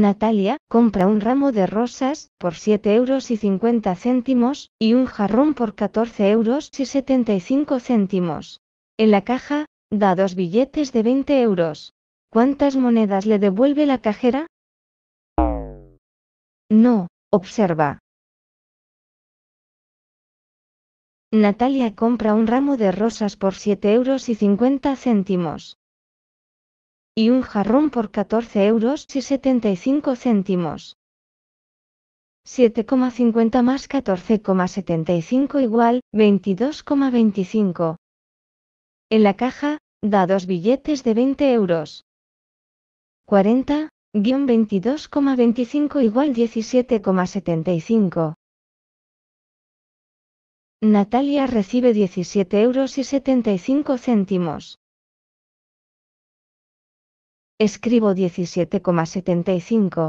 Natalia, compra un ramo de rosas, por 7 euros y 50 céntimos, y un jarrón por 14 euros y 75 céntimos. En la caja, da dos billetes de 20 euros. ¿Cuántas monedas le devuelve la cajera? No, observa. Natalia compra un ramo de rosas por 7 euros y 50 céntimos y un jarrón por 14 euros y 75 céntimos. 7,50 más 14,75 igual 22,25. En la caja, da dos billetes de 20 euros. 40, guión 22,25 igual 17,75. Natalia recibe 17 euros y 75 céntimos. Escribo 17,75,